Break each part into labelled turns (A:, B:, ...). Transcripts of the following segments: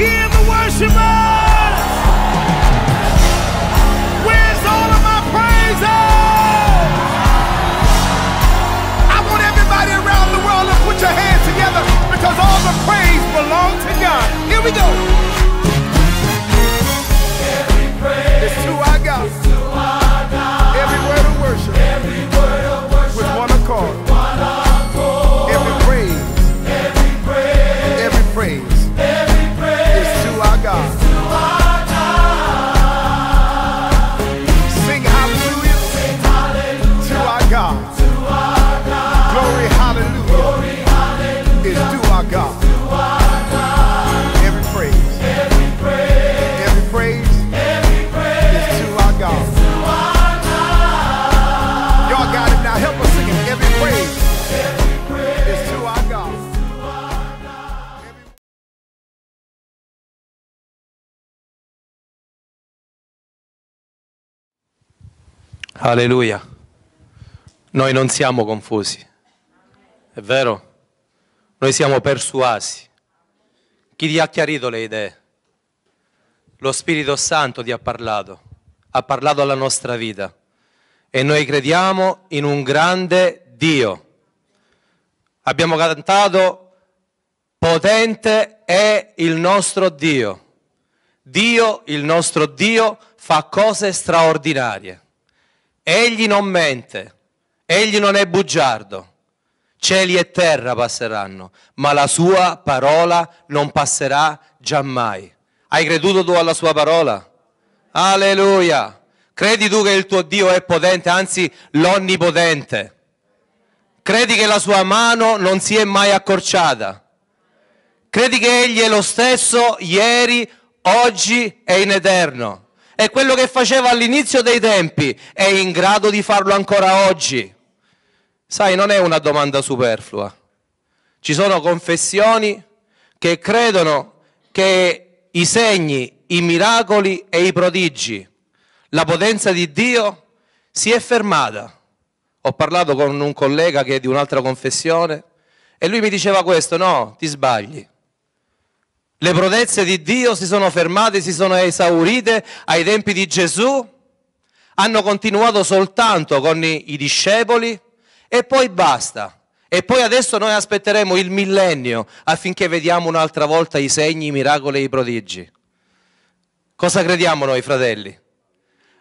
A: Him the worshiper. Where's all of my praises? I want everybody around the world to put your hands together because all the praise belongs to God. Here we go. Alleluia. Noi non siamo confusi, è vero? Noi siamo persuasi. Chi ti ha chiarito le idee? Lo Spirito Santo ti ha parlato, ha parlato alla nostra vita. E noi crediamo in un grande Dio. Abbiamo cantato, potente è il nostro Dio. Dio, il nostro Dio, fa cose straordinarie. Egli non mente, egli non è bugiardo. Cieli e terra passeranno, ma la sua parola non passerà giammai. Hai creduto tu alla sua parola? Alleluia! Credi tu che il tuo Dio è potente, anzi l'onnipotente? Credi che la sua mano non si è mai accorciata? Credi che Egli è lo stesso ieri, oggi e in eterno? è quello che faceva all'inizio dei tempi, è in grado di farlo ancora oggi? Sai, non è una domanda superflua. Ci sono confessioni che credono che i segni, i miracoli e i prodigi, la potenza di Dio si è fermata. Ho parlato con un collega che è di un'altra confessione e lui mi diceva questo, no, ti sbagli. Le prodezze di Dio si sono fermate, si sono esaurite ai tempi di Gesù, hanno continuato soltanto con i discepoli e poi basta. E poi adesso noi aspetteremo il millennio affinché vediamo un'altra volta i segni, i miracoli e i prodigi. Cosa crediamo noi fratelli?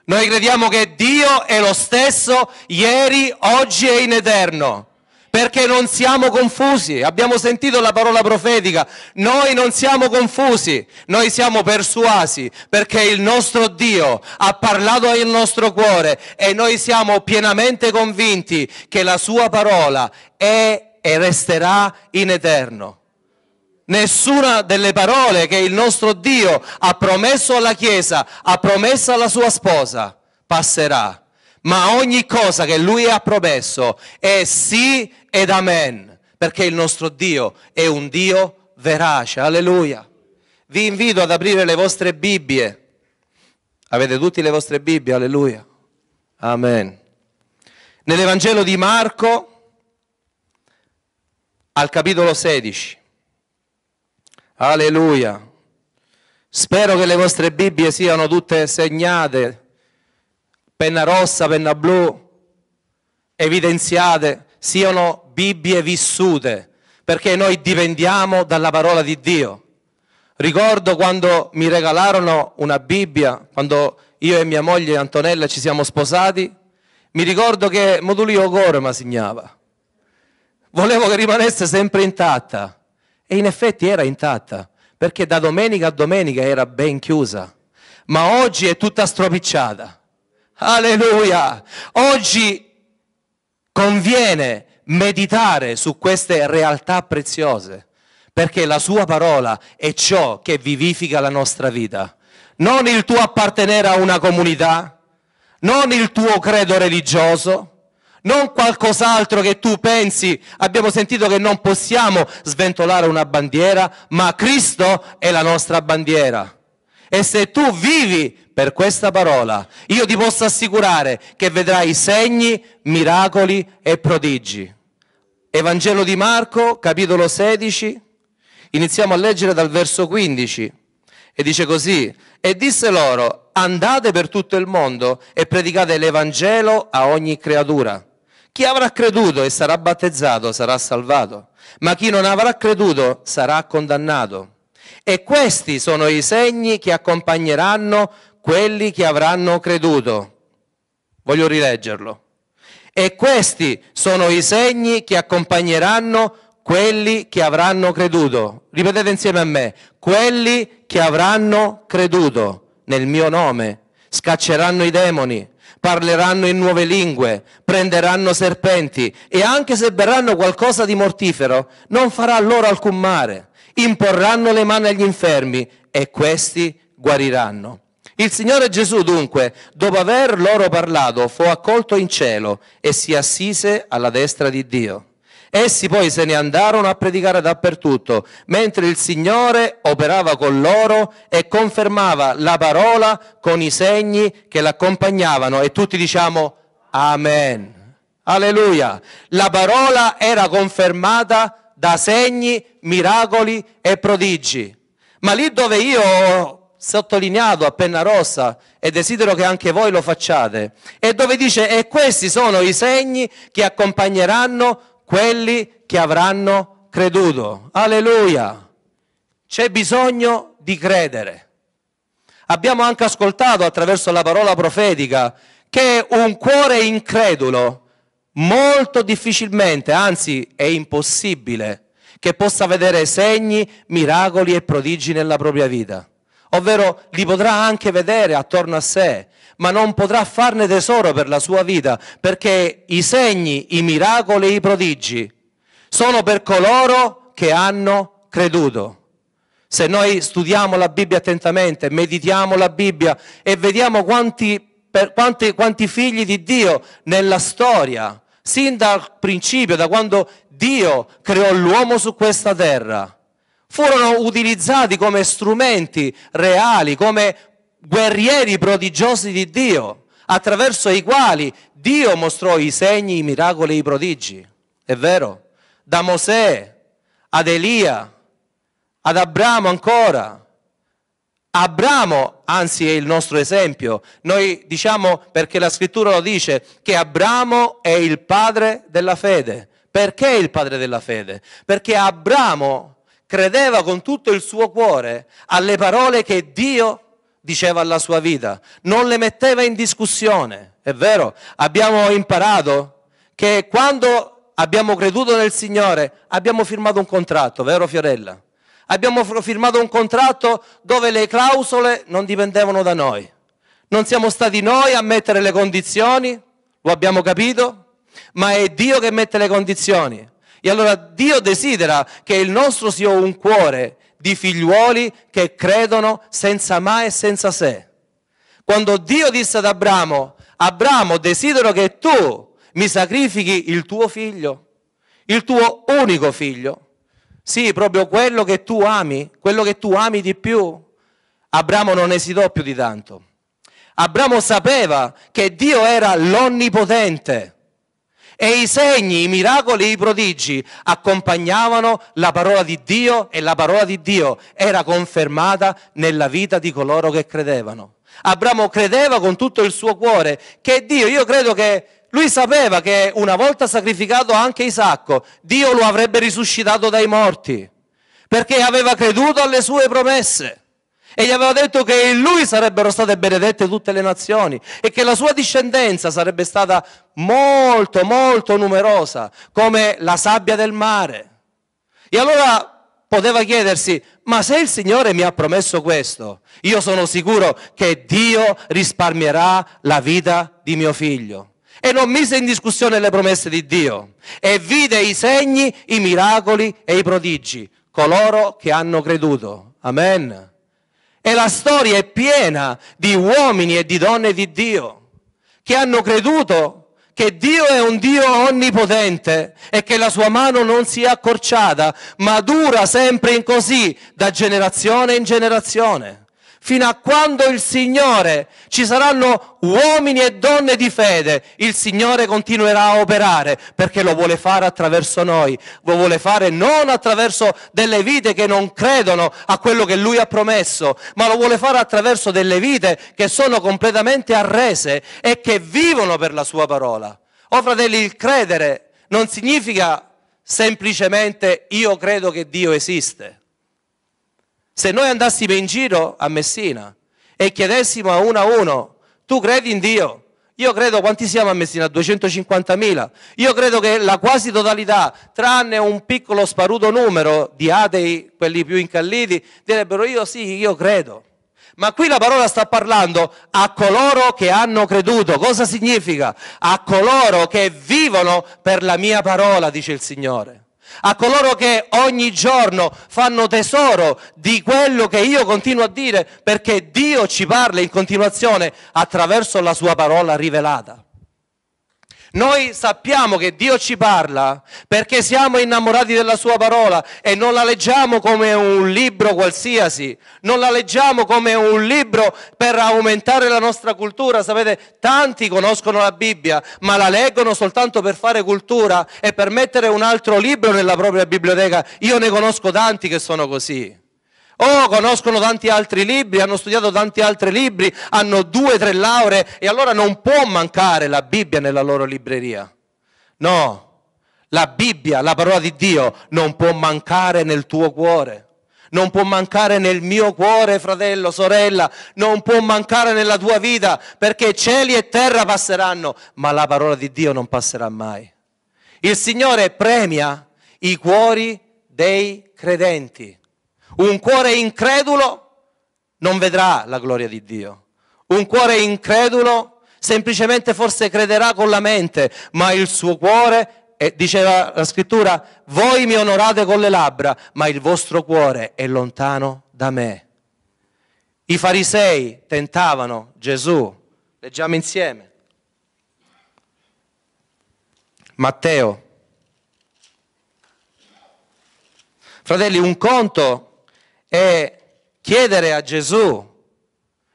A: Noi crediamo che Dio è lo stesso ieri, oggi e in eterno perché non siamo confusi. Abbiamo sentito la parola profetica, noi non siamo confusi, noi siamo persuasi perché il nostro Dio ha parlato al nostro cuore e noi siamo pienamente convinti che la sua parola è e resterà in eterno. Nessuna delle parole che il nostro Dio ha promesso alla Chiesa, ha promesso alla sua sposa, passerà ma ogni cosa che lui ha promesso è sì ed amen, perché il nostro Dio è un Dio verace. Alleluia. Vi invito ad aprire le vostre Bibbie. Avete tutte le vostre Bibbie, alleluia. Amen. Nell'Evangelo di Marco, al capitolo 16. Alleluia. Spero che le vostre Bibbie siano tutte segnate penna rossa, penna blu, evidenziate, siano Bibbie vissute, perché noi dipendiamo dalla parola di Dio. Ricordo quando mi regalarono una Bibbia, quando io e mia moglie Antonella ci siamo sposati, mi ricordo che Modulio Corma signava. Volevo che rimanesse sempre intatta e in effetti era intatta, perché da domenica a domenica era ben chiusa, ma oggi è tutta stropicciata. Alleluia! Oggi conviene meditare su queste realtà preziose, perché la sua parola è ciò che vivifica la nostra vita. Non il tuo appartenere a una comunità, non il tuo credo religioso, non qualcos'altro che tu pensi. Abbiamo sentito che non possiamo sventolare una bandiera, ma Cristo è la nostra bandiera. E se tu vivi per questa parola. Io ti posso assicurare che vedrai segni, miracoli e prodigi. Evangelo di Marco, capitolo 16, iniziamo a leggere dal verso 15 e dice così, e disse loro, andate per tutto il mondo e predicate l'Evangelo a ogni creatura. Chi avrà creduto e sarà battezzato sarà salvato, ma chi non avrà creduto sarà condannato. E questi sono i segni che accompagneranno quelli che avranno creduto. Voglio rileggerlo. E questi sono i segni che accompagneranno quelli che avranno creduto. Ripetete insieme a me, quelli che avranno creduto nel mio nome. Scacceranno i demoni, parleranno in nuove lingue, prenderanno serpenti e anche se berranno qualcosa di mortifero, non farà loro alcun male. Imporranno le mani agli infermi e questi guariranno. Il Signore Gesù dunque, dopo aver loro parlato, fu accolto in cielo e si assise alla destra di Dio. Essi poi se ne andarono a predicare dappertutto, mentre il Signore operava con loro e confermava la parola con i segni che l'accompagnavano. E tutti diciamo Amen. Alleluia. La parola era confermata da segni, miracoli e prodigi. Ma lì dove io sottolineato a penna rossa e desidero che anche voi lo facciate, e dove dice e questi sono i segni che accompagneranno quelli che avranno creduto. Alleluia! C'è bisogno di credere. Abbiamo anche ascoltato attraverso la parola profetica che un cuore incredulo molto difficilmente, anzi è impossibile, che possa vedere segni, miracoli e prodigi nella propria vita ovvero li potrà anche vedere attorno a sé, ma non potrà farne tesoro per la sua vita, perché i segni, i miracoli, i prodigi sono per coloro che hanno creduto. Se noi studiamo la Bibbia attentamente, meditiamo la Bibbia e vediamo quanti, per, quanti, quanti figli di Dio nella storia, sin dal principio, da quando Dio creò l'uomo su questa terra, furono utilizzati come strumenti reali, come guerrieri prodigiosi di Dio, attraverso i quali Dio mostrò i segni, i miracoli e i prodigi. È vero? Da Mosè ad Elia, ad Abramo ancora. Abramo, anzi è il nostro esempio, noi diciamo perché la scrittura lo dice, che Abramo è il padre della fede. Perché il padre della fede? Perché Abramo credeva con tutto il suo cuore alle parole che Dio diceva alla sua vita, non le metteva in discussione. È vero, abbiamo imparato che quando abbiamo creduto nel Signore abbiamo firmato un contratto, vero Fiorella? Abbiamo firmato un contratto dove le clausole non dipendevano da noi. Non siamo stati noi a mettere le condizioni, lo abbiamo capito, ma è Dio che mette le condizioni. E allora Dio desidera che il nostro sia un cuore di figliuoli che credono senza mai e senza sé. Quando Dio disse ad Abramo, Abramo desidero che tu mi sacrifichi il tuo figlio, il tuo unico figlio. Sì, proprio quello che tu ami, quello che tu ami di più. Abramo non esitò più di tanto. Abramo sapeva che Dio era l'onnipotente. E i segni, i miracoli i prodigi accompagnavano la parola di Dio e la parola di Dio era confermata nella vita di coloro che credevano. Abramo credeva con tutto il suo cuore che Dio, io credo che lui sapeva che una volta sacrificato anche Isacco, Dio lo avrebbe risuscitato dai morti, perché aveva creduto alle sue promesse e gli aveva detto che in lui sarebbero state benedette tutte le nazioni e che la sua discendenza sarebbe stata molto, molto numerosa, come la sabbia del mare. E allora poteva chiedersi, ma se il Signore mi ha promesso questo, io sono sicuro che Dio risparmierà la vita di mio figlio. E non mise in discussione le promesse di Dio e vide i segni, i miracoli e i prodigi, coloro che hanno creduto. Amen. E la storia è piena di uomini e di donne di Dio che hanno creduto che Dio è un Dio onnipotente e che la sua mano non sia accorciata, ma dura sempre in così, da generazione in generazione fino a quando il Signore ci saranno uomini e donne di fede, il Signore continuerà a operare perché lo vuole fare attraverso noi, lo vuole fare non attraverso delle vite che non credono a quello che Lui ha promesso, ma lo vuole fare attraverso delle vite che sono completamente arrese e che vivono per la Sua parola. Oh fratelli, il credere non significa semplicemente io credo che Dio esiste. Se noi andassimo in giro a Messina e chiedessimo a uno a uno, tu credi in Dio? Io credo quanti siamo a Messina? 250.000. Io credo che la quasi totalità, tranne un piccolo sparuto numero di atei, quelli più incalliti, direbbero io sì, io credo. Ma qui la parola sta parlando a coloro che hanno creduto. Cosa significa? A coloro che vivono per la mia parola, dice il Signore a coloro che ogni giorno fanno tesoro di quello che io continuo a dire, perché Dio ci parla in continuazione attraverso la sua parola rivelata. Noi sappiamo che Dio ci parla perché siamo innamorati della sua parola e non la leggiamo come un libro qualsiasi, non la leggiamo come un libro per aumentare la nostra cultura. Sapete, tanti conoscono la Bibbia, ma la leggono soltanto per fare cultura e per mettere un altro libro nella propria biblioteca. Io ne conosco tanti che sono così. Oh, conoscono tanti altri libri, hanno studiato tanti altri libri, hanno due tre lauree e allora non può mancare la Bibbia nella loro libreria. No, la Bibbia, la parola di Dio, non può mancare nel tuo cuore. Non può mancare nel mio cuore, fratello, sorella, non può mancare nella tua vita, perché cieli e terra passeranno, ma la parola di Dio non passerà mai. Il Signore premia i cuori dei credenti. Un cuore incredulo non vedrà la gloria di Dio. Un cuore incredulo semplicemente forse crederà con la mente, ma il suo cuore, eh, diceva la scrittura, voi mi onorate con le labbra, ma il vostro cuore è lontano da me. I farisei tentavano Gesù, leggiamo insieme. Matteo. Fratelli, un conto è chiedere a Gesù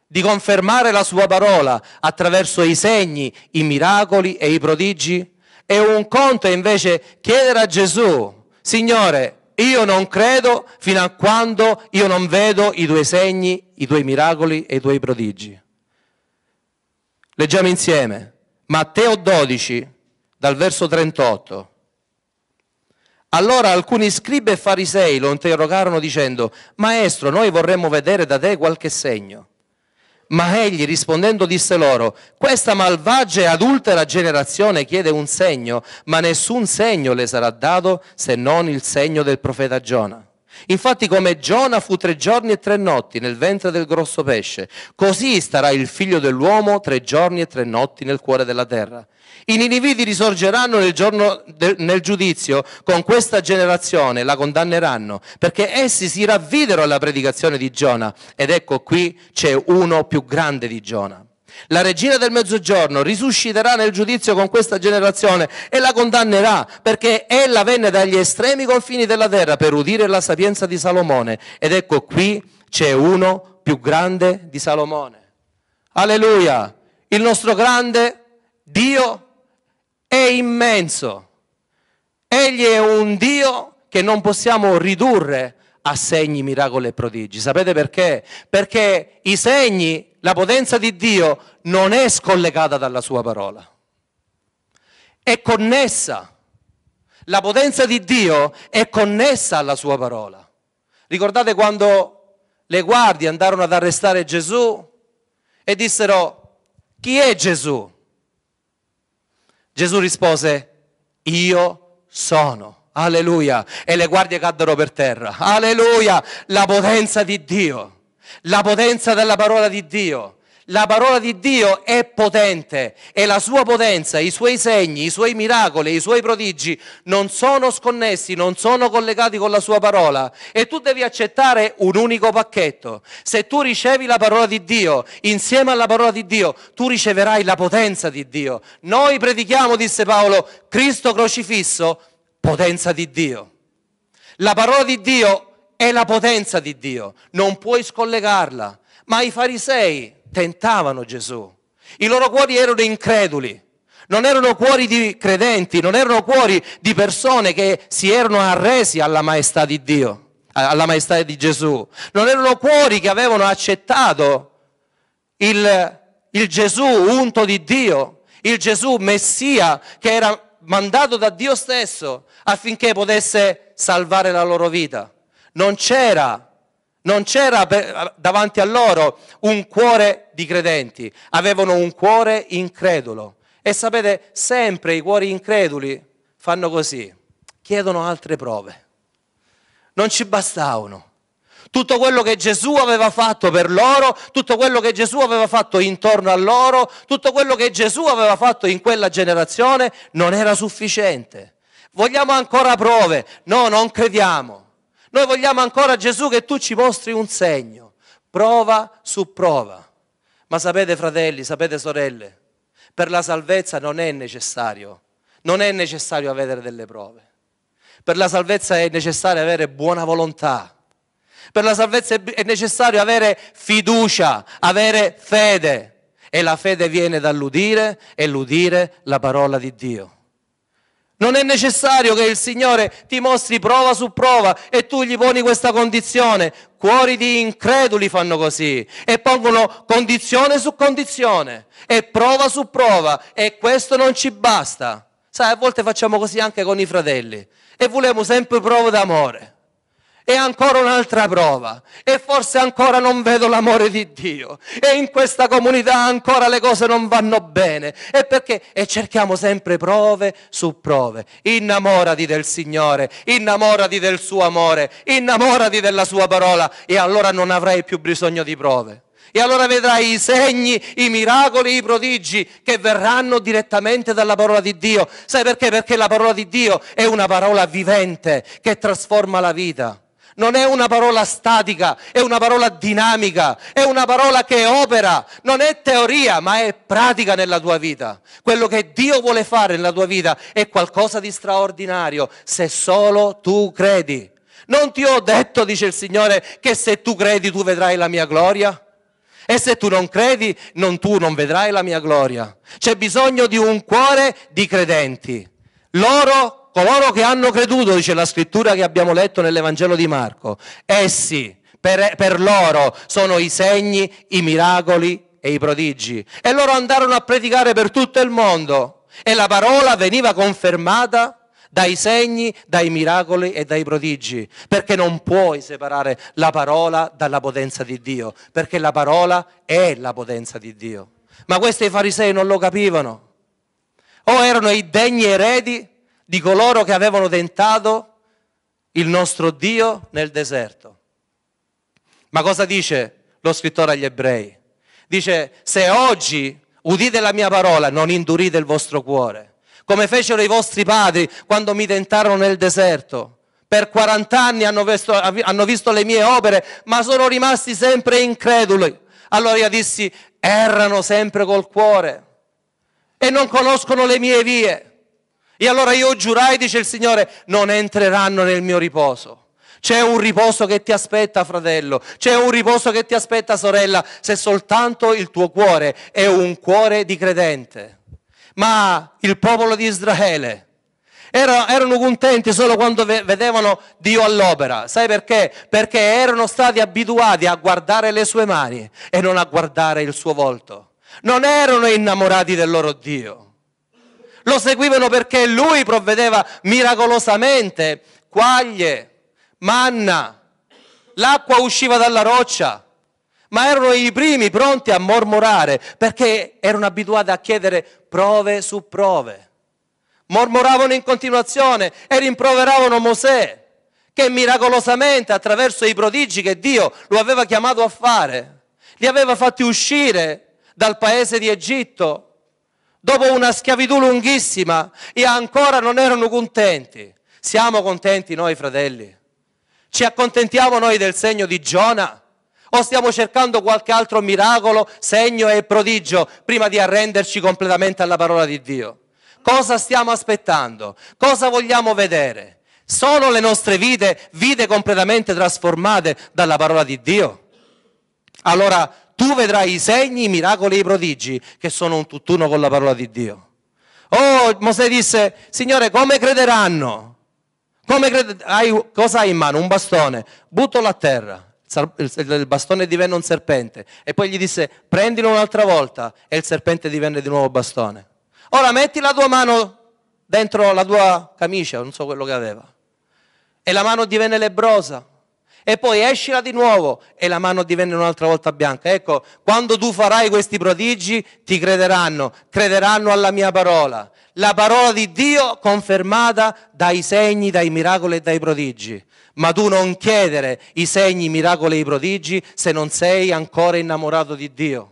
A: di confermare la sua parola attraverso i segni, i miracoli e i prodigi? E un conto è invece chiedere a Gesù, Signore, io non credo fino a quando io non vedo i tuoi segni, i tuoi miracoli e i tuoi prodigi. Leggiamo insieme Matteo 12 dal verso 38. Allora alcuni scribi e farisei lo interrogarono dicendo, Maestro, noi vorremmo vedere da te qualche segno. Ma egli rispondendo disse loro, questa malvagia e adultera generazione chiede un segno, ma nessun segno le sarà dato se non il segno del profeta Giona. Infatti come Giona fu tre giorni e tre notti nel ventre del grosso pesce, così starà il figlio dell'uomo tre giorni e tre notti nel cuore della terra. I ninivivi risorgeranno nel giorno de, nel giudizio con questa generazione, la condanneranno, perché essi si ravvidero alla predicazione di Giona ed ecco qui c'è uno più grande di Giona. La regina del mezzogiorno risusciterà nel giudizio con questa generazione e la condannerà, perché ella venne dagli estremi confini della terra per udire la sapienza di Salomone ed ecco qui c'è uno più grande di Salomone. Alleluia! Il nostro grande Dio è immenso. Egli è un Dio che non possiamo ridurre a segni, miracoli e prodigi. Sapete perché? Perché i segni, la potenza di Dio non è scollegata dalla sua parola. È connessa. La potenza di Dio è connessa alla sua parola. Ricordate quando le guardie andarono ad arrestare Gesù e dissero chi è Gesù? Gesù rispose, io sono. Alleluia. E le guardie caddero per terra. Alleluia. La potenza di Dio. La potenza della parola di Dio la parola di Dio è potente e la sua potenza, i suoi segni, i suoi miracoli, i suoi prodigi non sono sconnessi, non sono collegati con la sua parola e tu devi accettare un unico pacchetto. Se tu ricevi la parola di Dio, insieme alla parola di Dio, tu riceverai la potenza di Dio. Noi predichiamo, disse Paolo, Cristo crocifisso, potenza di Dio. La parola di Dio è la potenza di Dio, non puoi scollegarla. Ma i farisei tentavano Gesù. I loro cuori erano increduli, non erano cuori di credenti, non erano cuori di persone che si erano arresi alla maestà di Dio, alla maestà di Gesù. Non erano cuori che avevano accettato il, il Gesù unto di Dio, il Gesù Messia che era mandato da Dio stesso affinché potesse salvare la loro vita. Non c'era, non c'era davanti a loro un cuore di credenti, avevano un cuore incredulo. E sapete, sempre i cuori increduli fanno così, chiedono altre prove. Non ci bastavano. Tutto quello che Gesù aveva fatto per loro, tutto quello che Gesù aveva fatto intorno a loro, tutto quello che Gesù aveva fatto in quella generazione non era sufficiente. Vogliamo ancora prove? No, non crediamo. Noi vogliamo ancora Gesù che tu ci mostri un segno, prova su prova. Ma sapete fratelli, sapete sorelle, per la salvezza non è necessario, non è necessario avere delle prove. Per la salvezza è necessario avere buona volontà. Per la salvezza è necessario avere fiducia, avere fede. E la fede viene dall'udire e l'udire la parola di Dio. Non è necessario che il Signore ti mostri prova su prova e tu gli poni questa condizione. Cuori di increduli fanno così e pongono condizione su condizione e prova su prova e questo non ci basta. Sai, a volte facciamo così anche con i fratelli e vogliamo sempre prove d'amore. E ancora un'altra prova. E forse ancora non vedo l'amore di Dio. E in questa comunità ancora le cose non vanno bene. E perché? E cerchiamo sempre prove su prove. Innamorati del Signore, innamorati del suo amore, innamorati della sua parola e allora non avrai più bisogno di prove. E allora vedrai i segni, i miracoli, i prodigi che verranno direttamente dalla parola di Dio. Sai perché? Perché la parola di Dio è una parola vivente che trasforma la vita non è una parola statica, è una parola dinamica, è una parola che opera, non è teoria, ma è pratica nella tua vita. Quello che Dio vuole fare nella tua vita è qualcosa di straordinario, se solo tu credi. Non ti ho detto, dice il Signore, che se tu credi tu vedrai la mia gloria? E se tu non credi, non tu non vedrai la mia gloria. C'è bisogno di un cuore di credenti. Loro coloro che hanno creduto, dice la scrittura che abbiamo letto nell'Evangelo di Marco, essi per, per, loro sono i segni, i miracoli e i prodigi. E loro andarono a predicare per tutto il mondo e la parola veniva confermata dai segni, dai miracoli e dai prodigi, perché non puoi separare la parola dalla potenza di Dio, perché la parola è la potenza di Dio. Ma questi farisei non lo capivano. O erano i degni eredi di coloro che avevano tentato il nostro Dio nel deserto. Ma cosa dice lo scrittore agli ebrei? Dice, se oggi udite la mia parola, non indurite il vostro cuore, come fecero i vostri padri quando mi tentarono nel deserto. Per 40 anni hanno visto, hanno visto le mie opere, ma sono rimasti sempre increduli. Allora io dissi, errano sempre col cuore e non conoscono le mie vie. E allora io giurai, dice il Signore, non entreranno nel mio riposo. C'è un riposo che ti aspetta, fratello. C'è un riposo che ti aspetta, sorella, se soltanto il tuo cuore è un cuore di credente. Ma il popolo di Israele era, erano contenti solo quando vedevano Dio all'opera. Sai perché? Perché erano stati abituati a guardare le sue mani e non a guardare il suo volto. Non erano innamorati del loro Dio lo seguivano perché lui provvedeva miracolosamente quaglie, manna, l'acqua usciva dalla roccia, ma erano i primi pronti a mormorare perché erano abituati a chiedere prove su prove. Mormoravano in continuazione e rimproveravano Mosè che miracolosamente attraverso i prodigi che Dio lo aveva chiamato a fare, li aveva fatti uscire dal paese di Egitto dopo una schiavitù lunghissima e ancora non erano contenti. Siamo contenti noi fratelli? Ci accontentiamo noi del segno di Giona? O stiamo cercando qualche altro miracolo, segno e prodigio prima di arrenderci completamente alla parola di Dio? Cosa stiamo aspettando? Cosa vogliamo vedere? Sono le nostre vite, vite completamente trasformate dalla parola di Dio? Allora tu vedrai i segni, i miracoli e i prodigi che sono un tutt'uno con la parola di Dio. Oh, Mosè disse, Signore, come crederanno? Come crede... hai... cosa hai in mano? Un bastone, buttalo a terra. Il bastone divenne un serpente e poi gli disse prendilo un'altra volta e il serpente divenne di nuovo bastone. Ora metti la tua mano dentro la tua camicia, non so quello che aveva. E la mano divenne lebrosa e poi escila di nuovo e la mano divenne un'altra volta bianca. Ecco, quando tu farai questi prodigi ti crederanno, crederanno alla mia parola. La parola di Dio confermata dai segni, dai miracoli e dai prodigi. Ma tu non chiedere i segni, i miracoli e i prodigi se non sei ancora innamorato di Dio.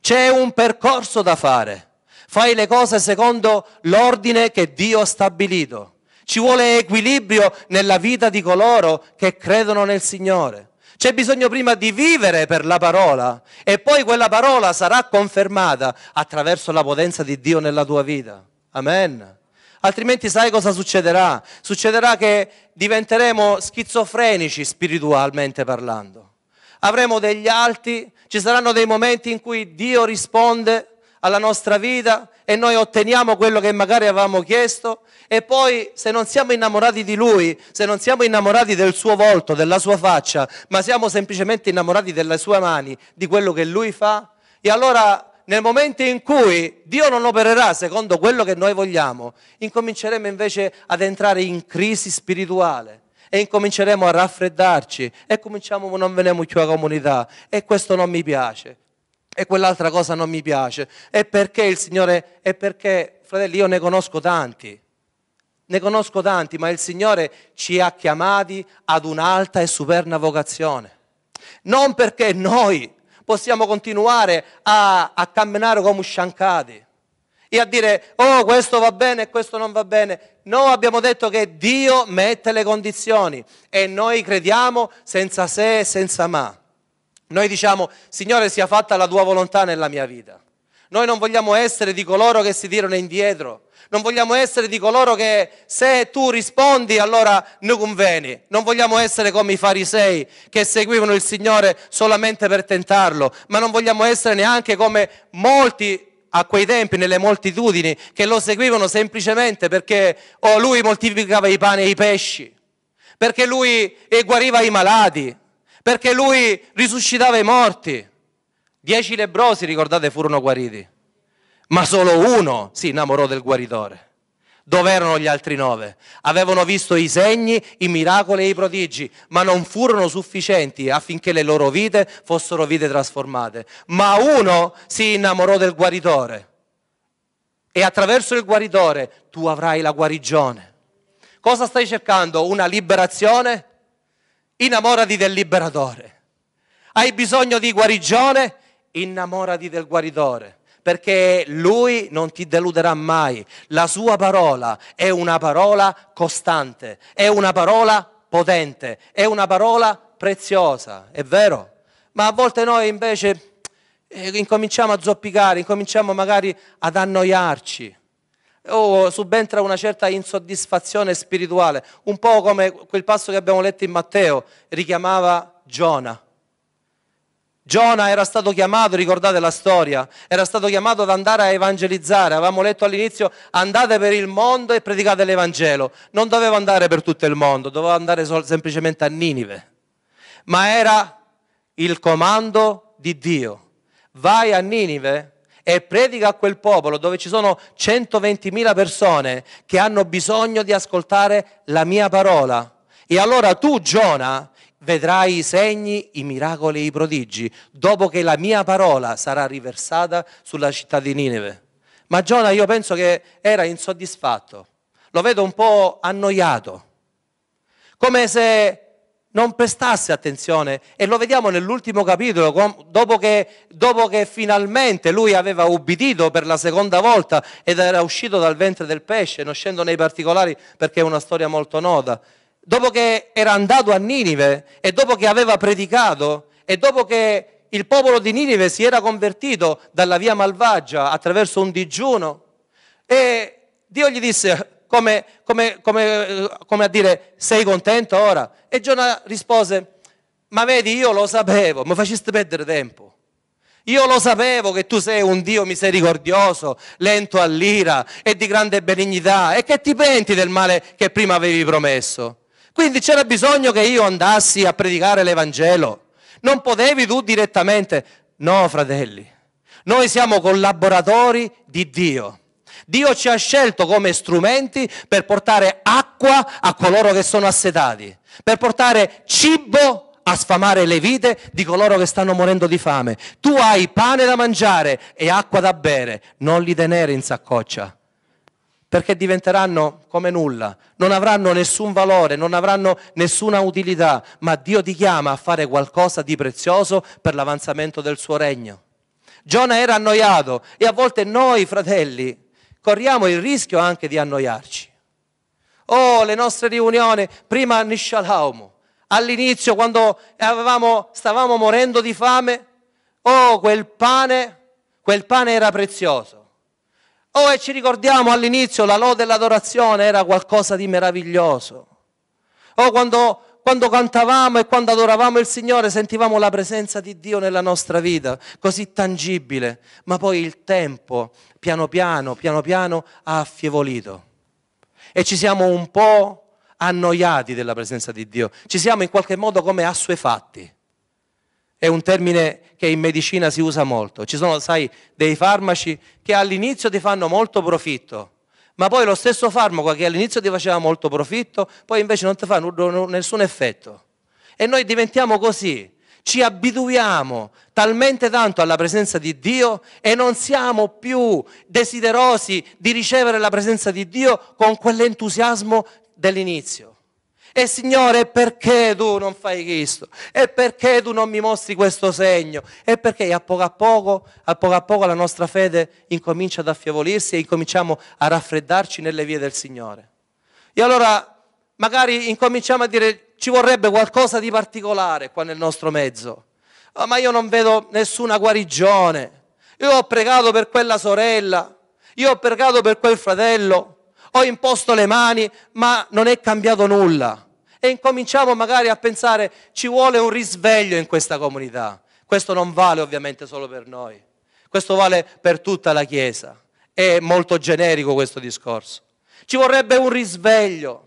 A: C'è un percorso da fare. Fai le cose secondo l'ordine che Dio ha stabilito. Ci vuole equilibrio nella vita di coloro che credono nel Signore. C'è bisogno prima di vivere per la parola e poi quella parola sarà confermata attraverso la potenza di Dio nella tua vita. Amen. Altrimenti sai cosa succederà? Succederà che diventeremo schizofrenici spiritualmente parlando. Avremo degli alti, ci saranno dei momenti in cui Dio risponde alla nostra vita e noi otteniamo quello che magari avevamo chiesto e poi se non siamo innamorati di Lui, se non siamo innamorati del suo volto, della sua faccia, ma siamo semplicemente innamorati delle sue mani, di quello che Lui fa, e allora nel momento in cui Dio non opererà secondo quello che noi vogliamo, incominceremo invece ad entrare in crisi spirituale e incominceremo a raffreddarci e cominciamo non veniamo più a comunità e questo non mi piace e quell'altra cosa non mi piace. E perché il Signore, e perché, fratelli, io ne conosco tanti, ne conosco tanti, ma il Signore ci ha chiamati ad un'alta e superna vocazione. Non perché noi possiamo continuare a, a camminare come sciancati e a dire oh questo va bene e questo non va bene. No, abbiamo detto che Dio mette le condizioni e noi crediamo senza se e senza ma. Noi diciamo, Signore, sia fatta la tua volontà nella mia vita. Noi non vogliamo essere di coloro che si tirano indietro, non vogliamo essere di coloro che se tu rispondi allora ne conveni, non vogliamo essere come i farisei che seguivano il Signore solamente per tentarlo, ma non vogliamo essere neanche come molti a quei tempi nelle moltitudini che lo seguivano semplicemente perché oh, lui moltiplicava i pane e i pesci, perché lui guariva i malati, perché lui risuscitava i morti. Dieci lebrosi, ricordate, furono guariti, ma solo uno si innamorò del guaritore. Dove erano gli altri nove? Avevano visto i segni, i miracoli e i prodigi, ma non furono sufficienti affinché le loro vite fossero vite trasformate. Ma uno si innamorò del guaritore e attraverso il guaritore tu avrai la guarigione. Cosa stai cercando? Una liberazione? innamorati del liberatore. Hai bisogno di guarigione? Innamorati del guaritore perché lui non ti deluderà mai. La sua parola è una parola costante, è una parola potente, è una parola preziosa, è vero? Ma a volte noi invece eh, incominciamo a zoppicare, incominciamo magari ad annoiarci o subentra una certa insoddisfazione spirituale, un po' come quel passo che abbiamo letto in Matteo, richiamava Giona. Giona era stato chiamato, ricordate la storia, era stato chiamato ad andare a evangelizzare. Avevamo letto all'inizio, andate per il mondo e predicate l'Evangelo. Non doveva andare per tutto il mondo, doveva andare sol- semplicemente a Ninive. Ma era il comando di Dio. Vai a Ninive e predica a quel popolo dove ci sono 120.000 persone che hanno bisogno di ascoltare la mia parola. E allora tu, Giona, vedrai i segni, i miracoli e i prodigi, dopo che la mia parola sarà riversata sulla città di Nineve. Ma Giona io penso che era insoddisfatto, lo vedo un po' annoiato, come se non prestasse attenzione e lo vediamo nell'ultimo capitolo, dopo che, dopo che, finalmente lui aveva ubbidito per la seconda volta ed era uscito dal ventre del pesce, non scendo nei particolari perché è una storia molto nota, dopo che era andato a Ninive e dopo che aveva predicato e dopo che il popolo di Ninive si era convertito dalla via malvagia attraverso un digiuno e Dio gli disse come, come, come, eh, come a dire sei contento ora? E Giona rispose, ma vedi io lo sapevo, mi faceste perdere tempo. Io lo sapevo che tu sei un Dio misericordioso, lento all'ira e di grande benignità e che ti penti del male che prima avevi promesso. Quindi c'era bisogno che io andassi a predicare l'Evangelo. Non potevi tu direttamente. No, fratelli, noi siamo collaboratori di Dio. Dio ci ha scelto come strumenti per portare acqua a coloro che sono assetati, per portare cibo a sfamare le vite di coloro che stanno morendo di fame. Tu hai pane da mangiare e acqua da bere, non li tenere in saccoccia, perché diventeranno come nulla, non avranno nessun valore, non avranno nessuna utilità, ma Dio ti chiama a fare qualcosa di prezioso per l'avanzamento del suo regno. Giona era annoiato e a volte noi, fratelli, corriamo il rischio anche di annoiarci. Oh, le nostre riunioni, prima Nishalaumu, all'inizio quando avevamo, stavamo morendo di fame, oh, quel pane, quel pane era prezioso. Oh, e ci ricordiamo all'inizio la lode e l'adorazione era qualcosa di meraviglioso. Oh, quando quando cantavamo e quando adoravamo il Signore sentivamo la presenza di Dio nella nostra vita, così tangibile, ma poi il tempo, piano piano, piano piano, ha affievolito. E ci siamo un po' annoiati della presenza di Dio, ci siamo in qualche modo come assuefatti. È un termine che in medicina si usa molto. Ci sono, sai, dei farmaci che all'inizio ti fanno molto profitto, ma poi lo stesso farmaco che all'inizio ti faceva molto profitto, poi invece non ti fa nessun effetto. E noi diventiamo così, ci abituiamo talmente tanto alla presenza di Dio e non siamo più desiderosi di ricevere la presenza di Dio con quell'entusiasmo dell'inizio. E Signore, perché tu non fai questo? E perché tu non mi mostri questo segno? E perché a poco a poco, a poco a poco la nostra fede incomincia ad affievolirsi e incominciamo a raffreddarci nelle vie del Signore. E allora magari incominciamo a dire ci vorrebbe qualcosa di particolare qua nel nostro mezzo. Oh, ma io non vedo nessuna guarigione. Io ho pregato per quella sorella, io ho pregato per quel fratello, ho imposto le mani, ma non è cambiato nulla. E incominciamo magari a pensare ci vuole un risveglio in questa comunità. Questo non vale ovviamente solo per noi, questo vale per tutta la Chiesa. È molto generico questo discorso. Ci vorrebbe un risveglio.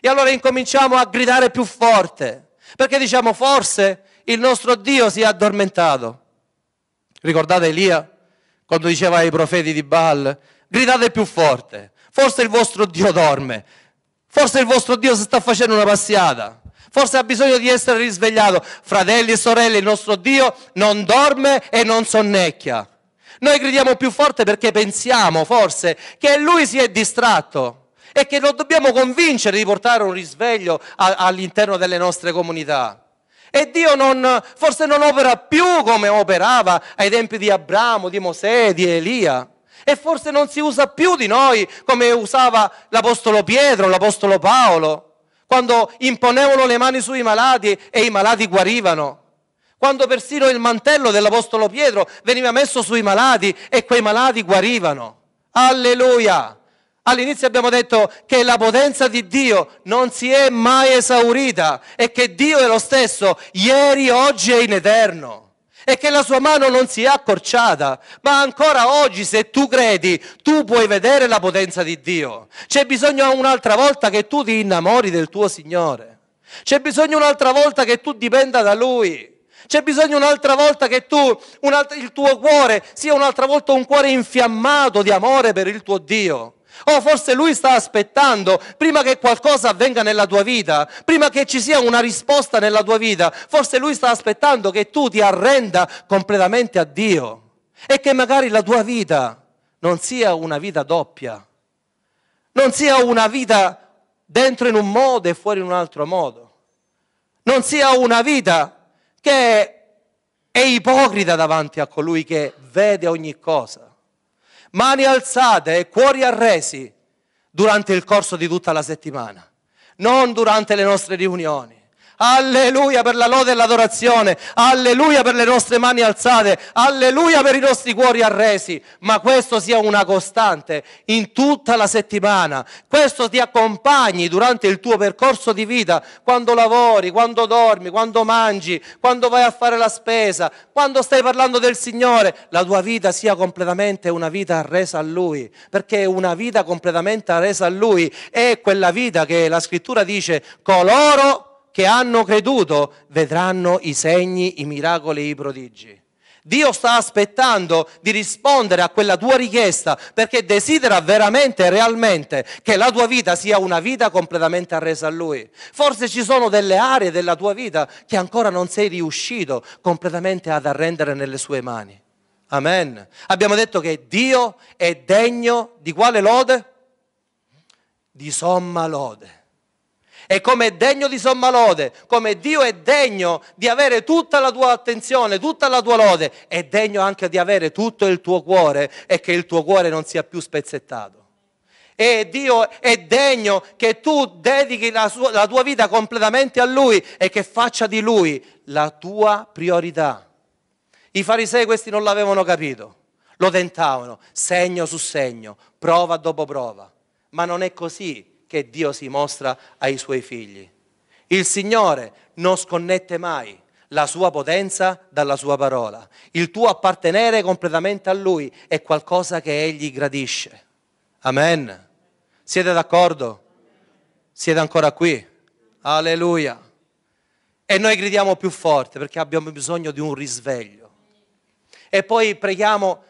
A: E allora incominciamo a gridare più forte, perché diciamo forse il nostro Dio si è addormentato. Ricordate Elia quando diceva ai profeti di Baal, gridate più forte, Forse il vostro Dio dorme, forse il vostro Dio si sta facendo una passiata, forse ha bisogno di essere risvegliato. Fratelli e sorelle, il nostro Dio non dorme e non sonnecchia. Noi gridiamo più forte perché pensiamo forse che lui si è distratto e che lo dobbiamo convincere di portare un risveglio a, all'interno delle nostre comunità. E Dio non, forse non opera più come operava ai tempi di Abramo, di Mosè, di Elia e forse non si usa più di noi come usava l'Apostolo Pietro, l'Apostolo Paolo, quando imponevano le mani sui malati e i malati guarivano, quando persino il mantello dell'Apostolo Pietro veniva messo sui malati e quei malati guarivano. Alleluia! All'inizio abbiamo detto che la potenza di Dio non si è mai esaurita e che Dio è lo stesso ieri, oggi e in eterno e che la sua mano non si è accorciata. Ma ancora oggi, se tu credi, tu puoi vedere la potenza di Dio. C'è bisogno un'altra volta che tu ti innamori del tuo Signore. C'è bisogno un'altra volta che tu dipenda da Lui. C'è bisogno un'altra volta che tu, il tuo cuore sia un'altra volta un cuore infiammato di amore per il tuo Dio. O oh, forse lui sta aspettando, prima che qualcosa avvenga nella tua vita, prima che ci sia una risposta nella tua vita, forse lui sta aspettando che tu ti arrenda completamente a Dio e che magari la tua vita non sia una vita doppia, non sia una vita dentro in un modo e fuori in un altro modo, non sia una vita che è ipocrita davanti a colui che vede ogni cosa mani alzate e cuori arresi durante il corso di tutta la settimana, non durante le nostre riunioni. Alleluia per la lode e l'adorazione. Alleluia per le nostre mani alzate. Alleluia per i nostri cuori arresi. Ma questo sia una costante in tutta la settimana. Questo ti accompagni durante il tuo percorso di vita, quando lavori, quando dormi, quando mangi, quando vai a fare la spesa, quando stai parlando del Signore. La tua vita sia completamente una vita arresa a Lui. Perché una vita completamente arresa a Lui è quella vita che la scrittura dice coloro che hanno creduto vedranno i segni, i miracoli e i prodigi. Dio sta aspettando di rispondere a quella tua richiesta perché desidera veramente e realmente che la tua vita sia una vita completamente arresa a Lui. Forse ci sono delle aree della tua vita che ancora non sei riuscito completamente ad arrendere nelle sue mani. Amen. Abbiamo detto che Dio è degno di quale lode? Di somma lode. E come è degno di somma lode, come Dio è degno di avere tutta la tua attenzione, tutta la tua lode, è degno anche di avere tutto il tuo cuore e che il tuo cuore non sia più spezzettato. E Dio è degno che tu dedichi la, sua, la tua vita completamente a Lui e che faccia di Lui la tua priorità. I farisei questi non l'avevano capito, lo tentavano, segno su segno, prova dopo prova, ma non è così che Dio si mostra ai suoi figli. Il Signore non sconnette mai la sua potenza dalla sua parola. Il tuo appartenere completamente a Lui è qualcosa che Egli gradisce. Amen. Siete d'accordo? Siete ancora qui? Alleluia. E noi gridiamo più forte perché abbiamo bisogno di un risveglio. E poi preghiamo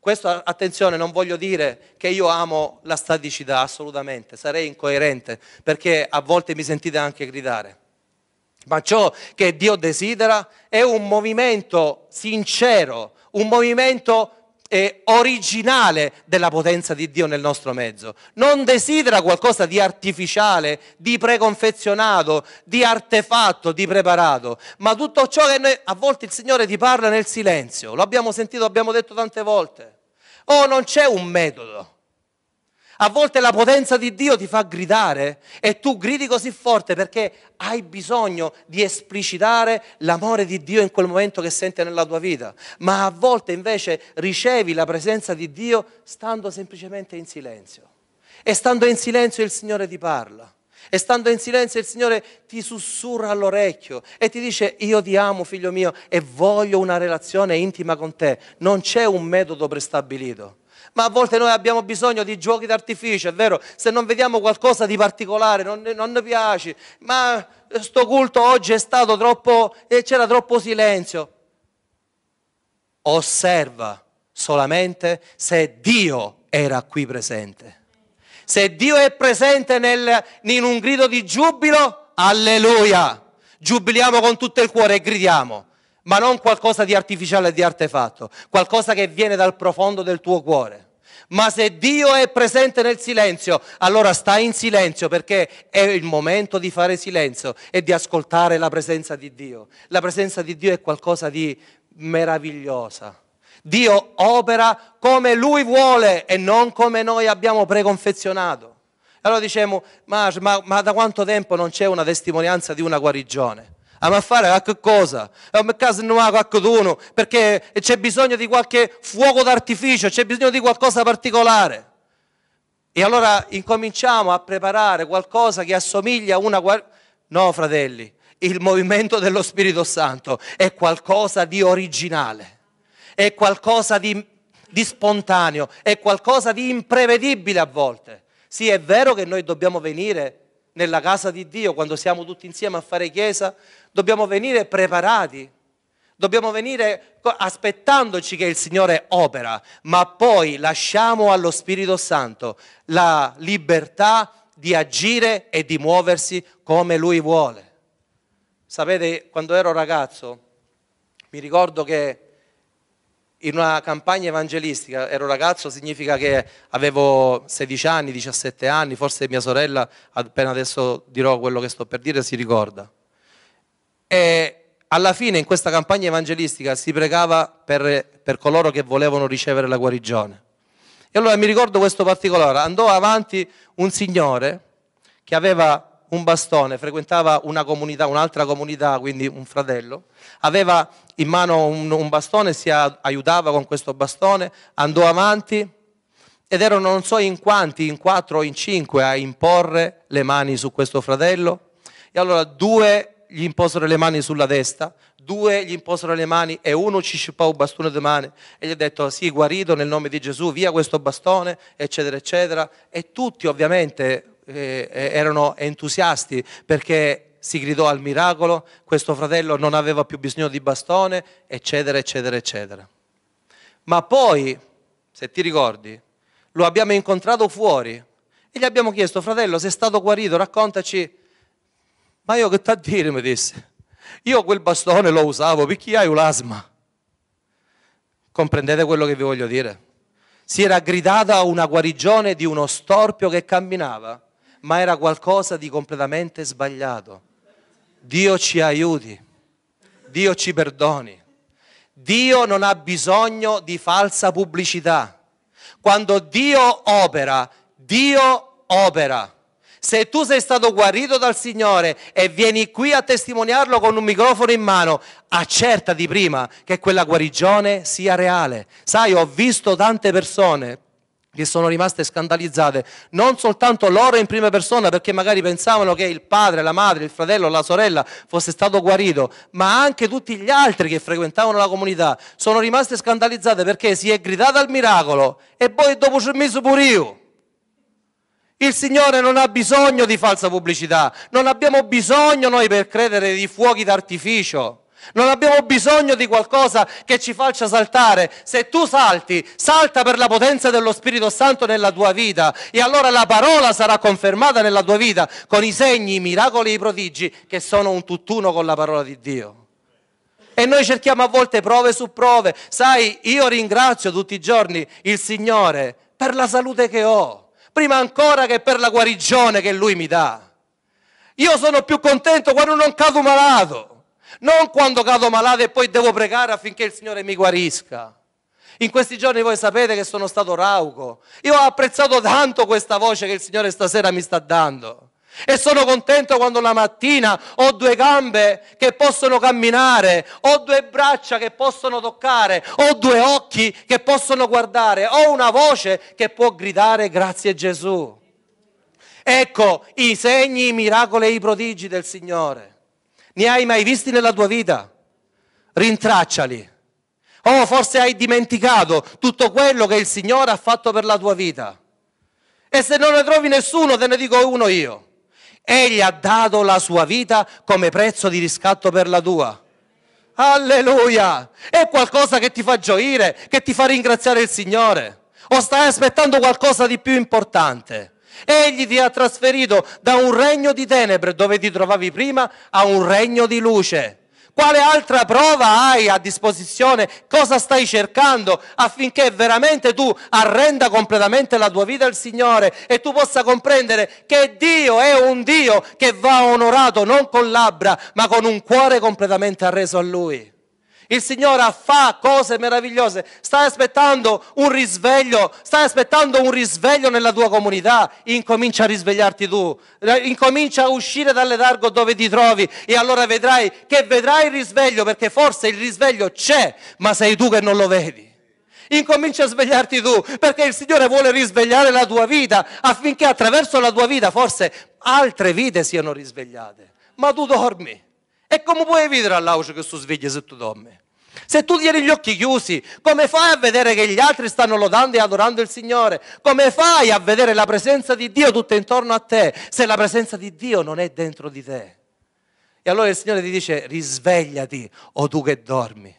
A: questo, attenzione, non voglio dire che io amo la staticità, assolutamente, sarei incoerente, perché a volte mi sentite anche gridare. Ma ciò che Dio desidera è un movimento sincero, un movimento eh, originale della potenza di Dio nel nostro mezzo. Non desidera qualcosa di artificiale, di preconfezionato, di artefatto, di preparato, ma tutto ciò che noi, a volte il Signore ti parla nel silenzio, lo abbiamo sentito, l'abbiamo detto tante volte. Oh, non c'è un metodo. A volte la potenza di Dio ti fa gridare e tu gridi così forte perché hai bisogno di esplicitare l'amore di Dio in quel momento che senti nella tua vita, ma a volte invece ricevi la presenza di Dio stando semplicemente in silenzio. E stando in silenzio il Signore ti parla. E stando in silenzio il Signore ti sussurra all'orecchio e ti dice io ti amo figlio mio e voglio una relazione intima con te. Non c'è un metodo prestabilito ma a volte noi abbiamo bisogno di giochi d'artificio, è vero? Se non vediamo qualcosa di particolare, non, non piace, ma eh, sto culto oggi è stato troppo, e eh, c'era troppo silenzio. Osserva solamente se Dio era qui presente. Se Dio è presente nel, in un grido di giubilo, alleluia! Giubiliamo con tutto il cuore e gridiamo ma non qualcosa di artificiale e di artefatto, qualcosa che viene dal profondo del tuo cuore. Ma se Dio è presente nel silenzio, allora stai in silenzio perché è il momento di fare silenzio e di ascoltare la presenza di Dio. La presenza di Dio è qualcosa di meravigliosa. Dio opera come Lui vuole e non come noi abbiamo preconfezionato. Allora diciamo, ma, ma, ma da quanto tempo non c'è una testimonianza di una guarigione? A ah, ma fare qualche cosa, a casa non ha qualcuno, perché c'è bisogno di qualche fuoco d'artificio, c'è bisogno di qualcosa particolare. E allora incominciamo a preparare qualcosa che assomiglia a una... No, fratelli, il movimento dello Spirito Santo è qualcosa di originale, è qualcosa di, di spontaneo, è qualcosa di imprevedibile a volte. Sì, è vero che noi dobbiamo venire nella casa di Dio, quando siamo tutti insieme a fare chiesa, dobbiamo venire preparati, dobbiamo venire aspettandoci che il Signore opera, ma poi lasciamo allo Spirito Santo la libertà di agire e di muoversi come Lui vuole. Sapete, quando ero ragazzo, mi ricordo che in una campagna evangelistica, ero ragazzo, significa che avevo 16 anni, 17 anni, forse mia sorella, appena adesso dirò quello che sto per dire, si ricorda. E alla fine in questa campagna evangelistica si pregava per, per coloro che volevano ricevere la guarigione. E allora mi ricordo questo particolare, andò avanti un signore che aveva un bastone, frequentava una comunità, un'altra comunità, quindi un fratello, aveva in mano un, un bastone, si aiutava con questo bastone, andò avanti ed erano non so in quanti, in quattro o in cinque a imporre le mani su questo fratello. E allora due gli imposero le mani sulla testa, due gli imposero le mani e uno ci scippò un bastone di mani e gli ha detto sì guarito nel nome di Gesù, via questo bastone, eccetera, eccetera. E tutti ovviamente eh, eh, erano entusiasti perché si gridò al miracolo, questo fratello non aveva più bisogno di bastone, eccetera, eccetera, eccetera. Ma poi, se ti ricordi, lo abbiamo incontrato fuori e gli abbiamo chiesto, fratello, sei stato guarito, raccontaci. Ma io che t'ha a dire, mi disse. Io quel bastone lo usavo perché hai l'asma. Comprendete quello che vi voglio dire? Si era gridata una guarigione di uno storpio che camminava ma era qualcosa di completamente sbagliato. Dio ci aiuti, Dio ci perdoni. Dio non ha bisogno di falsa pubblicità. Quando Dio opera, Dio opera. Se tu sei stato guarito dal Signore e vieni qui a testimoniarlo con un microfono in mano, accertati prima che quella guarigione sia reale. Sai, ho visto tante persone che sono rimaste scandalizzate, non soltanto loro in prima persona perché magari pensavano che il padre, la madre, il fratello, la sorella fosse stato guarito, ma anche tutti gli altri che frequentavano la comunità sono rimaste scandalizzate perché si è gridato al miracolo e poi dopo ci ho messo pure io. Il Signore non ha bisogno di falsa pubblicità, non abbiamo bisogno noi per credere di fuochi d'artificio. Non abbiamo bisogno di qualcosa che ci faccia saltare. Se tu salti, salta per la potenza dello Spirito Santo nella tua vita e allora la parola sarà confermata nella tua vita con i segni, i miracoli e i prodigi che sono un tutt'uno con la parola di Dio. E noi cerchiamo a volte prove su prove. Sai, io ringrazio tutti i giorni il Signore per la salute che ho, prima ancora che per la guarigione che Lui mi dà. Io sono più contento quando non cado malato non quando cado malato e poi devo pregare affinché il Signore mi guarisca. In questi giorni voi sapete che sono stato rauco. Io ho apprezzato tanto questa voce che il Signore stasera mi sta dando. E sono contento quando la mattina ho due gambe che possono camminare, ho due braccia che possono toccare, ho due occhi che possono guardare, ho una voce che può gridare grazie Gesù. Ecco i segni, i miracoli e i prodigi del Signore. Ne hai mai visti nella tua vita? Rintracciali. O oh, forse hai dimenticato tutto quello che il Signore ha fatto per la tua vita. E se non ne trovi nessuno, te ne dico uno io. Egli ha dato la sua vita come prezzo di riscatto per la tua. Alleluia! È qualcosa che ti fa gioire, che ti fa ringraziare il Signore. O stai aspettando qualcosa di più importante? Egli ti ha trasferito da un regno di tenebre dove ti trovavi prima a un regno di luce. Quale altra prova hai a disposizione? Cosa stai cercando affinché veramente tu arrenda completamente la tua vita al Signore e tu possa comprendere che Dio è un Dio che va onorato non con labbra ma con un cuore completamente arreso a Lui? Il Signore fa cose meravigliose. Stai aspettando un risveglio, stai aspettando un risveglio nella tua comunità. Incomincia a risvegliarti tu, incomincia a uscire dal letargo dove ti trovi e allora vedrai che vedrai il risveglio perché forse il risveglio c'è, ma sei tu che non lo vedi. Incomincia a svegliarti tu, perché il Signore vuole risvegliare la tua vita affinché attraverso la tua vita forse altre vite siano risvegliate. Ma tu dormi. E come puoi vivere all'auge che tu svegli se tu dormi? Se tu tieni gli occhi chiusi, come fai a vedere che gli altri stanno lodando e adorando il Signore? Come fai a vedere la presenza di Dio tutta intorno a te se la presenza di Dio non è dentro di te? E allora il Signore ti dice, risvegliati, o tu che dormi.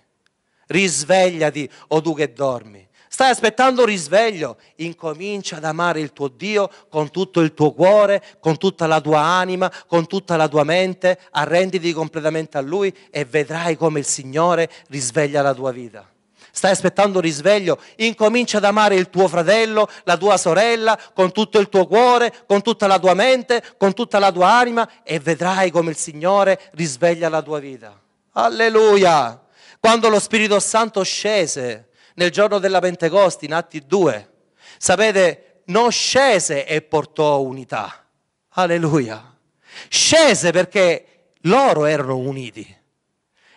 A: Risvegliati, o tu che dormi. Stai aspettando risveglio, incomincia ad amare il tuo Dio con tutto il tuo cuore, con tutta la tua anima, con tutta la tua mente, arrenditi completamente a Lui e vedrai come il Signore risveglia la tua vita. Stai aspettando risveglio, incomincia ad amare il tuo fratello, la tua sorella, con tutto il tuo cuore, con tutta la tua mente, con tutta la tua anima e vedrai come il Signore risveglia la tua vita. Alleluia! Quando lo Spirito Santo scese, nel giorno della Pentecoste in Atti 2. Sapete, non scese e portò unità. Alleluia. Scese perché loro erano uniti.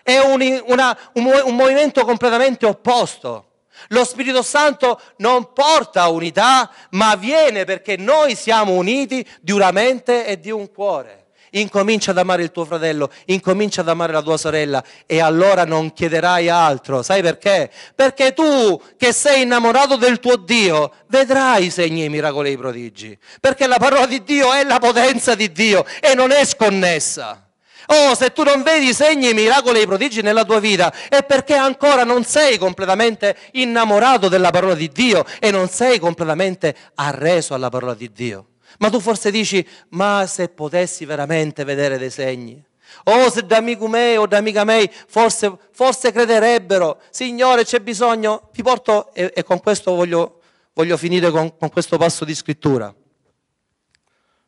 A: È un, una, un, un movimento completamente opposto. Lo Spirito Santo non porta unità, ma viene perché noi siamo uniti di una mente e di un cuore incomincia ad amare il tuo fratello, incomincia ad amare la tua sorella e allora non chiederai altro. Sai perché? Perché tu che sei innamorato del tuo Dio vedrai i segni e i miracoli e i prodigi. Perché la parola di Dio è la potenza di Dio e non è sconnessa. Oh, se tu non vedi i segni, i miracoli e i prodigi nella tua vita, è perché ancora non sei completamente innamorato della parola di Dio e non sei completamente arreso alla parola di Dio. Ma tu forse dici, ma se potessi veramente vedere dei segni. O se da amico me o da amica me forse, forse crederebbero, Signore c'è bisogno, ti porto e, e con questo voglio, voglio finire con, con questo passo di scrittura.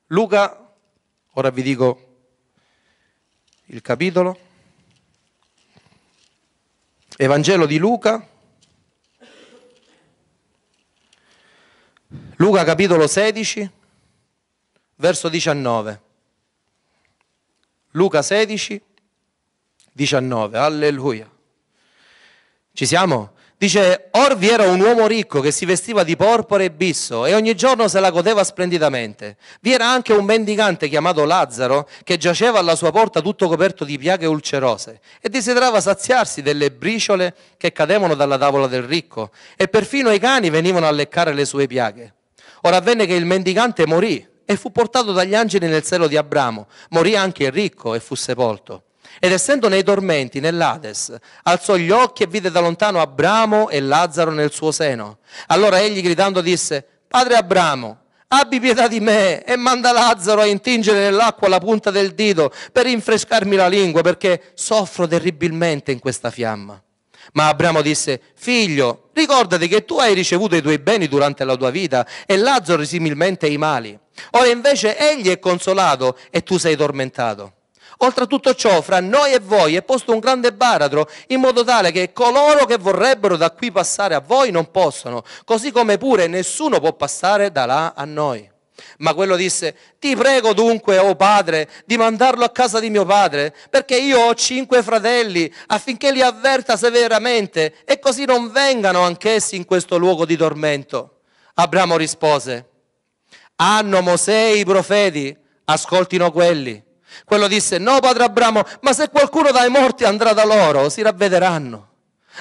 A: Luca, ora vi dico il capitolo, Evangelo di Luca, Luca capitolo 16 verso 19. Luca 16, 19. Alleluia. Ci siamo? Dice, or vi era un uomo ricco che si vestiva di porpora e bisso e ogni giorno se la godeva splendidamente. Vi era anche un mendicante chiamato Lazzaro che giaceva alla sua porta tutto coperto di piaghe ulcerose e desiderava saziarsi delle briciole che cadevano dalla tavola del ricco e perfino i cani venivano a leccare le sue piaghe. Ora avvenne che il mendicante morì e fu portato dagli angeli nel cielo di Abramo. Morì anche il ricco e fu sepolto. Ed essendo nei tormenti, nell'Ades, alzò gli occhi e vide da lontano Abramo e Lazzaro nel suo seno. Allora egli gridando disse, Padre Abramo, abbi pietà di me e manda Lazzaro a intingere nell'acqua la punta del dito per rinfrescarmi la lingua, perché soffro terribilmente in questa fiamma. Ma Abramo disse, figlio, ricordati che tu hai ricevuto i tuoi beni durante la tua vita e Lazzaro similmente i mali. Ora invece egli è consolato e tu sei tormentato. Oltre a tutto ciò, fra noi e voi è posto un grande baratro, in modo tale che coloro che vorrebbero da qui passare a voi non possono, così come pure nessuno può passare da là a noi. Ma quello disse, ti prego dunque, o oh padre, di mandarlo a casa di mio padre, perché io ho cinque fratelli, affinché li avverta severamente, e così non vengano anch'essi in questo luogo di tormento. Abramo rispose, hanno Mosè i profeti, ascoltino quelli. Quello disse, no padre Abramo, ma se qualcuno dai morti andrà da loro, si ravvederanno.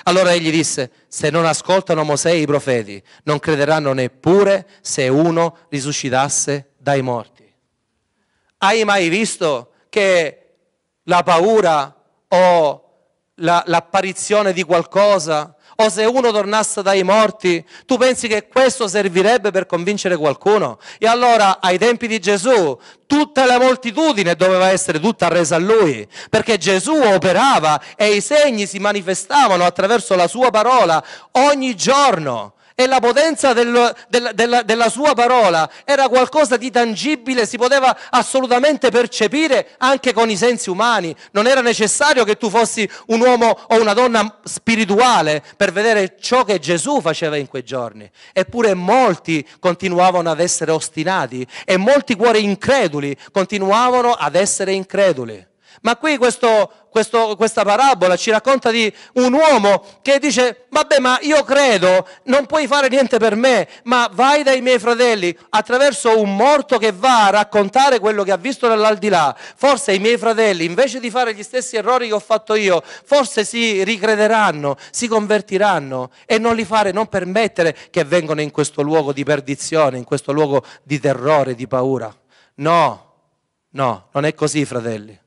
A: Allora egli disse, se non ascoltano Mosè e i profeti, non crederanno neppure se uno risuscitasse dai morti. Hai mai visto che la paura o la, l'apparizione di qualcosa o se uno tornasse dai morti, tu pensi che questo servirebbe per convincere qualcuno? E allora ai tempi di Gesù tutta la moltitudine doveva essere tutta resa a lui, perché Gesù operava e i segni si manifestavano attraverso la sua parola ogni giorno e la potenza del, del, della, della sua parola era qualcosa di tangibile, si poteva assolutamente percepire anche con i sensi umani. Non era necessario che tu fossi un uomo o una donna spirituale per vedere ciò che Gesù faceva in quei giorni. Eppure molti continuavano ad essere ostinati e molti cuori increduli continuavano ad essere increduli. Ma qui questo questo, questa parabola ci racconta di un uomo che dice, vabbè ma io credo, non puoi fare niente per me, ma vai dai miei fratelli attraverso un morto che va a raccontare quello che ha visto nell'aldilà. Forse i miei fratelli, invece di fare gli stessi errori che ho fatto io, forse si ricrederanno, si convertiranno e non li fare, non permettere che vengano in questo luogo di perdizione, in questo luogo di terrore, di paura. No, no, non è così, fratelli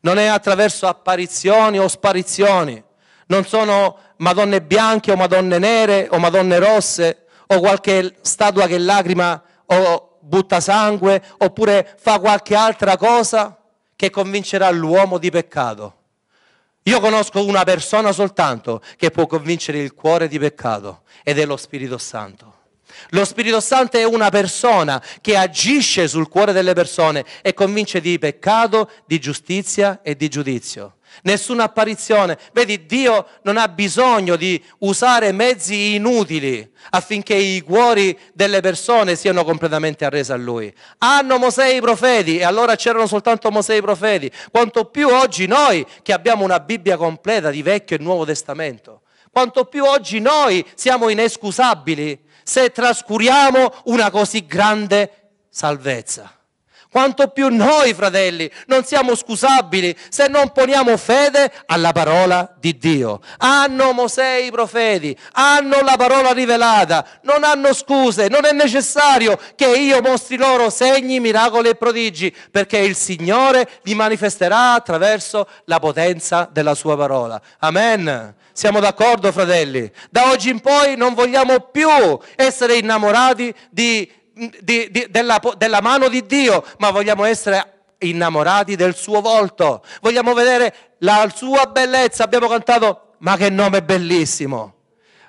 A: non è attraverso apparizioni o sparizioni, non sono madonne bianche o madonne nere o madonne rosse o qualche statua che lacrima o butta sangue oppure fa qualche altra cosa che convincerà l'uomo di peccato. Io conosco una persona soltanto che può convincere il cuore di peccato ed è lo Spirito Santo. Lo Spirito Santo è una persona che agisce sul cuore delle persone e convince di peccato, di giustizia e di giudizio. Nessuna apparizione. Vedi, Dio non ha bisogno di usare mezzi inutili affinché i cuori delle persone siano completamente arresi a Lui. Hanno Mosè i profeti e allora c'erano soltanto Mosè i profeti. Quanto più oggi noi che abbiamo una Bibbia completa di Vecchio e Nuovo Testamento quanto più oggi noi siamo inescusabili se trascuriamo una così grande salvezza. Quanto più noi, fratelli, non siamo scusabili se non poniamo fede alla parola di Dio. Hanno Mosè i profeti, hanno la parola rivelata, non hanno scuse, non è necessario che io mostri loro segni, miracoli e prodigi, perché il Signore li manifesterà attraverso la potenza della sua parola. Amen. Siamo d'accordo, fratelli? Da oggi in poi non vogliamo più essere innamorati di, di, di, della, della mano di Dio, ma vogliamo essere innamorati del suo volto. Vogliamo vedere la sua bellezza. Abbiamo cantato, ma che nome bellissimo.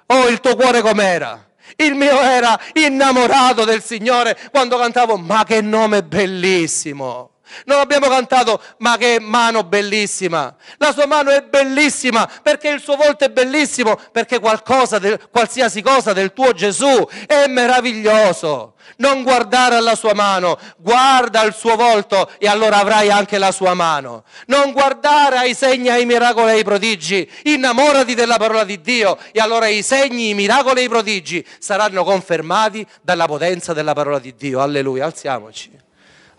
A: Oh, il tuo cuore com'era? Il mio era innamorato del Signore quando cantavo, ma che nome bellissimo. Non abbiamo cantato ma che mano bellissima. La sua mano è bellissima perché il suo volto è bellissimo, perché del, qualsiasi cosa del tuo Gesù è meraviglioso. Non guardare alla sua mano, guarda al suo volto e allora avrai anche la sua mano. Non guardare ai segni, ai miracoli e ai prodigi, innamorati della parola di Dio e allora i segni, i miracoli e i prodigi saranno confermati dalla potenza della parola di Dio. Alleluia, alziamoci.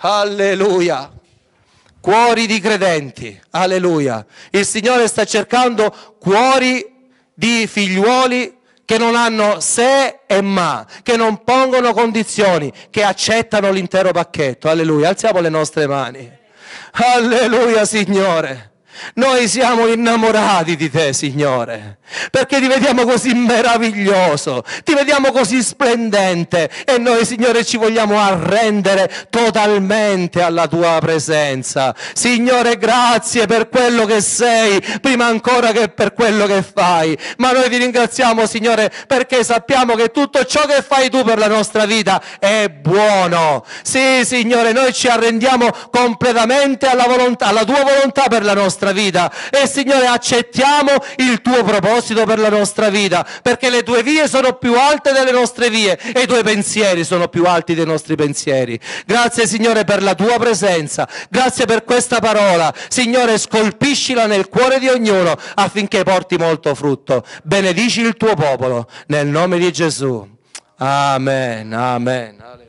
A: Alleluia. Cuori di credenti, alleluia. Il Signore sta cercando cuori di figliuoli che non hanno se e ma, che non pongono condizioni, che accettano l'intero pacchetto. Alleluia. Alziamo le nostre mani. Alleluia, Signore. Noi siamo innamorati di te, Signore, perché ti vediamo così meraviglioso, ti vediamo così splendente e noi, Signore, ci vogliamo arrendere totalmente alla tua presenza. Signore, grazie per quello che sei, prima ancora che per quello che fai. Ma noi ti ringraziamo, Signore, perché sappiamo che tutto ciò che fai tu per la nostra vita è buono. Sì, Signore, noi ci arrendiamo completamente alla, volontà, alla tua volontà per la nostra vita nostra vita e Signore accettiamo il tuo proposito per la nostra vita perché le tue vie sono più alte delle nostre vie e i tuoi pensieri sono più alti dei nostri pensieri. Grazie Signore per la tua presenza, grazie per questa parola. Signore scolpiscila nel cuore di ognuno affinché porti molto frutto. Benedici il tuo popolo nel nome di Gesù. Amen, amen.